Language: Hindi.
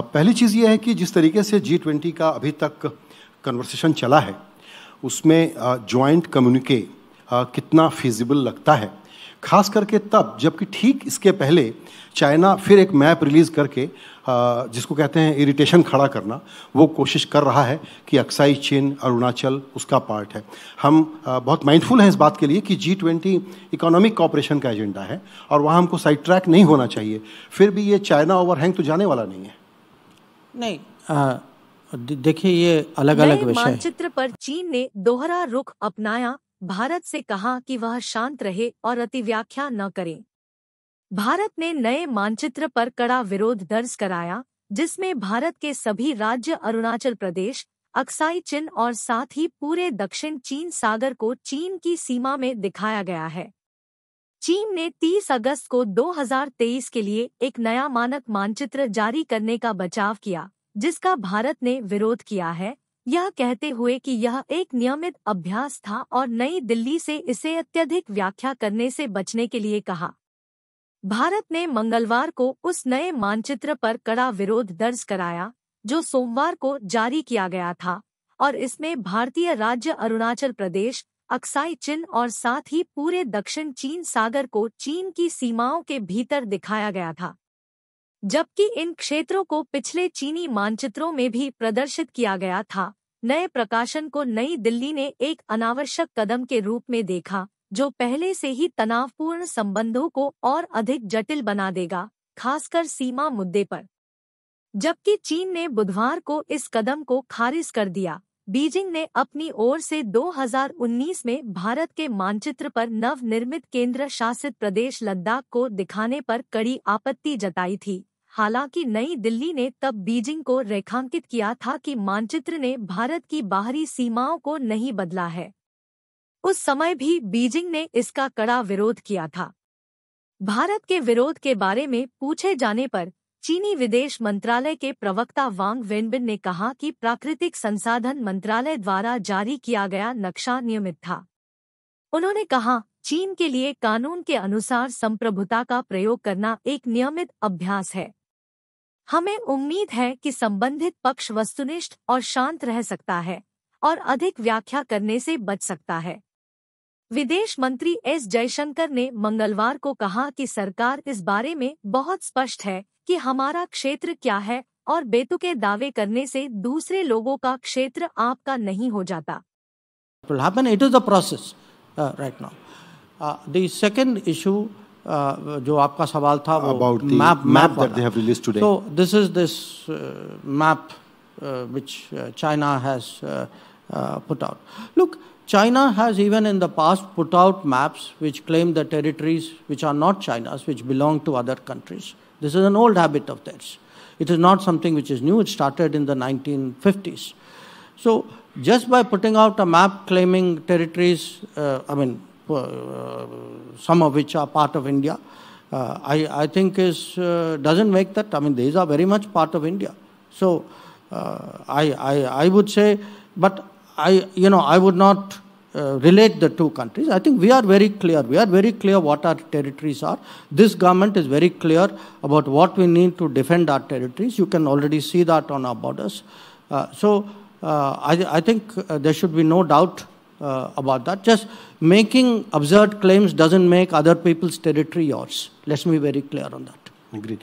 पहली चीज़ ये है कि जिस तरीके से जी ट्वेंटी का अभी तक कन्वर्सेशन चला है उसमें जॉइंट कम्युनिके कितना फिजिबल लगता है खास करके तब जबकि ठीक इसके पहले चाइना फिर एक मैप रिलीज़ करके जिसको कहते हैं इरिटेशन खड़ा करना वो कोशिश कर रहा है कि अक्साई चीन अरुणाचल उसका पार्ट है हम बहुत माइंडफुल हैं इस बात के लिए कि जी ट्वेंटी इकोनॉमिक कॉपरेशन का एजेंडा है और वहाँ हमको साइड ट्रैक नहीं होना चाहिए फिर भी ये चाइना ओवरहैंग तो जाने वाला नहीं है नहीं आ, देखिए ये अलग अलग विषय मानचित्र पर चीन ने दोहरा रुख अपनाया भारत से कहा कि वह शांत रहे और अति व्याख्या न करे भारत ने नए मानचित्र पर कड़ा विरोध दर्ज कराया जिसमें भारत के सभी राज्य अरुणाचल प्रदेश अक्साई चिन्ह और साथ ही पूरे दक्षिण चीन सागर को चीन की सीमा में दिखाया गया है चीन ने 30 अगस्त को 2023 के लिए एक नया मानक मानचित्र जारी करने का बचाव किया जिसका भारत ने विरोध किया है यह कहते हुए कि यह एक नियमित अभ्यास था और नई दिल्ली से इसे अत्यधिक व्याख्या करने से बचने के लिए कहा भारत ने मंगलवार को उस नए मानचित्र पर कड़ा विरोध दर्ज कराया जो सोमवार को जारी किया गया था और इसमें भारतीय राज्य अरुणाचल प्रदेश अक्साई चिन्ह और साथ ही पूरे दक्षिण चीन सागर को चीन की सीमाओं के भीतर दिखाया गया था जबकि इन क्षेत्रों को पिछले चीनी मानचित्रों में भी प्रदर्शित किया गया था नए प्रकाशन को नई दिल्ली ने एक अनावश्यक कदम के रूप में देखा जो पहले से ही तनावपूर्ण संबंधों को और अधिक जटिल बना देगा खासकर सीमा मुद्दे पर जबकि चीन ने बुधवार को इस कदम को खारिज कर दिया बीजिंग ने अपनी ओर से 2019 में भारत के मानचित्र पर नवनिर्मित केंद्र शासित प्रदेश लद्दाख को दिखाने पर कड़ी आपत्ति जताई थी हालांकि नई दिल्ली ने तब बीजिंग को रेखांकित किया था कि मानचित्र ने भारत की बाहरी सीमाओं को नहीं बदला है उस समय भी बीजिंग ने इसका कड़ा विरोध किया था भारत के विरोध के बारे में पूछे जाने पर चीनी विदेश मंत्रालय के प्रवक्ता वांग वेनबिन ने कहा कि प्राकृतिक संसाधन मंत्रालय द्वारा जारी किया गया नक्शा नियमित था उन्होंने कहा चीन के लिए कानून के अनुसार संप्रभुता का प्रयोग करना एक नियमित अभ्यास है हमें उम्मीद है कि संबंधित पक्ष वस्तुनिष्ठ और शांत रह सकता है और अधिक व्याख्या करने से बच सकता है विदेश मंत्री एस जयशंकर ने मंगलवार को कहा कि सरकार इस बारे में बहुत स्पष्ट है कि हमारा क्षेत्र क्या है और बेतुके दावे करने से दूसरे लोगों का क्षेत्र आपका नहीं हो जाता जो आपका सवाल था about map China has even in the past put out maps which claim the territories which are not China's, which belong to other countries. This is an old habit of theirs. It is not something which is new. It started in the 1950s. So just by putting out a map claiming territories, uh, I mean, uh, some of which are part of India, uh, I, I, think is uh, doesn't make that. I mean, these are very much part of India. So uh, I, I, I would say, but I, you know, I would not uh, relate the two countries. I think we are very clear. We are very clear what our territories are. This government is very clear about what we need to defend our territories. You can already see that on our borders. Uh, so uh, I, I, think uh, there should be no doubt uh, about that. Just making absurd claims doesn't make other people's territory yours. Let's be very clear on that. Agreed.